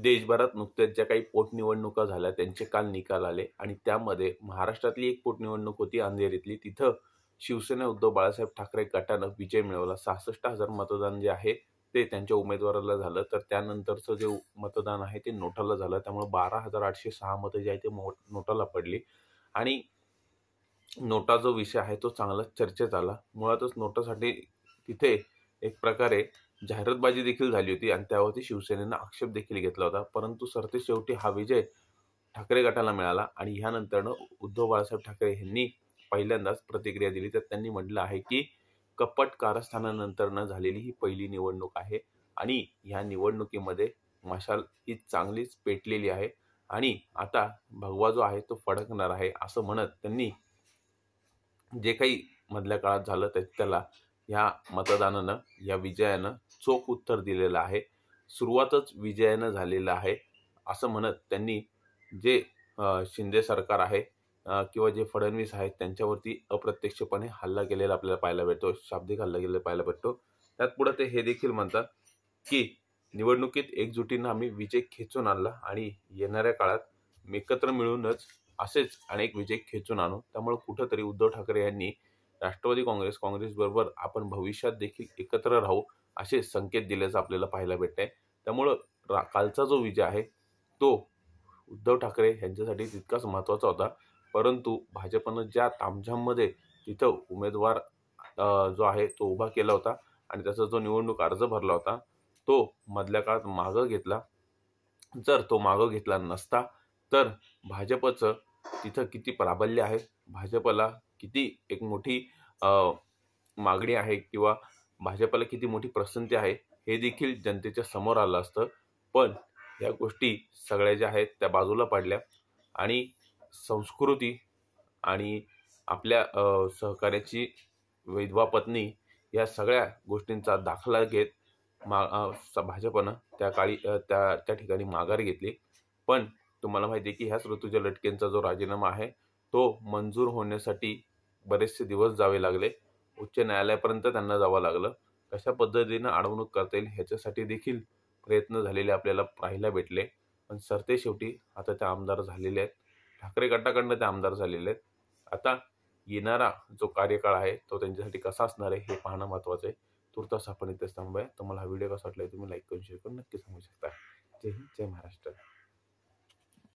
देशभरात नुकत्याच ज्या काही पोटनिवडणुका झाल्या त्यांचे काल निकाल आले आणि त्यामध्ये महाराष्ट्रातली एक पोटनिवडणूक होती अंधेरीतली तिथं शिवसेना उद्धव बाळासाहेब ठाकरे गटानं विजय मिळवला सहासष्ट हजार मतदान जे आहे ते त्यांच्या उमेदवाराला झालं तर त्यानंतरचं जे मतदान आहे ते नोटाला झालं त्यामुळे बारा हजार आठशे सहा मतं जे आहे ते मो नोटाला पडली आणि नोटा जो विषय आहे तो चांगला चर्चेत आला मुळातच नोटासाठी तिथे एक प्रकारे जाहिरातबाजी देखील झाली होती आणि त्यावरती शिवसेनेनं आक्षेप देखील घेतला होता परंतु सरते शेवटी हा विजय ठाकरे गटाला मिळाला आणि ह्यानंतरनं उद्धव बाळासाहेब ठाकरे यांनी पहिल्यांदाच प्रतिक्रिया दिली तर त्यांनी म्हटलं आहे की कपट कारस्थानानंतरनं झालेली ही पहिली निवडणूक आहे आणि ह्या निवडणुकीमध्ये मशाल ही चांगलीच पेटलेली आहे आणि आता भगवा जो आहे तो फडकणार आहे असं म्हणत त्यांनी जे काही मधल्या काळात झालं त्याला ह्या मतदानानं या विजयानं चोख उत्तर दिलेलं आहे सुरुवातच विजयानं झालेलं आहे असं म्हणत त्यांनी जे शिंदे सरकार आहे किंवा जे फडणवीस आहेत त्यांच्यावरती अप्रत्यक्षपणे हल्ला केलेला आपल्याला पाहायला भेटतो शाब्दिक हल्ला केलेला पाहायला भेटतो त्यात पुढं ते हे देखील म्हणतात की निवडणुकीत एकजुटीनं आम्ही विजय खेचून आणला आणि येणाऱ्या काळात एकत्र मिळूनच असेच अनेक विजय खेचून आणू त्यामुळे कुठंतरी उद्धव ठाकरे यांनी राष्ट्रवादी काँग्रेस काँग्रेसबरोबर आपण भविष्यात देखील एकत्र राहू असे संकेत दिल्याचं आपल्याला पाहायला भेटत आहे त्यामुळं रा कालचा जो विजय आहे तो उद्धव ठाकरे यांच्यासाठी तितकाच महत्त्वाचा होता परंतु भाजपनं ज्या तामझाममध्ये तिथं उमेदवार जो आहे तो उभा केला होता आणि त्याचा जो निवडणूक अर्ज भरला होता तो मधल्या काळात मागं घेतला जर तो मागं घेतला नसता तर भाजपचं तिथं किती प्राबल्य आहे भाजपला किती एक मोठी मागणी आहे किंवा भाजपला किती मोठी प्रसंती आहे हे देखील जनतेच्या समोर आलं असतं पण या गोष्टी सगळ्या ज्या आहेत त्या बाजूला पाडल्या आणि संस्कृती आणि आपल्या सहकार्याची विधवा पत्नी या सगळ्या गोष्टींचा दाखला घेत मा भाजपनं त्या काळी त्या त्या ठिकाणी माघार घेतली पण तुम्हाला माहिती आहे की ह्याच ऋतुजा लटकेंचा जो राजीनामा आहे तो मंजूर होण्यासाठी बरेचसे दिवस जावे लागले उच्च न्यायालयापर्यंत त्यांना जावं लागलं कशा पद्धतीनं अडवणूक करता येईल ह्याच्यासाठी देखील प्रयत्न झालेले आपल्याला पाहायला भेटले पण सरते शेवटी आता त्या आमदार झालेले आहेत ठाकरे गटाकडनं ते आमदार झालेले आहेत आता येणारा जो कार्यकाळ आहे तो त्यांच्यासाठी कसा असणार आहे हे पाहणं महत्त्वाचं आहे तुर्तास आपण इथेच थांबूया तुम्हाला हा व्हिडिओ कसा वाटला तुम्ही लाईक करून शेअर करून नक्की सांगू शकता जय हिंद जय महाराष्ट्र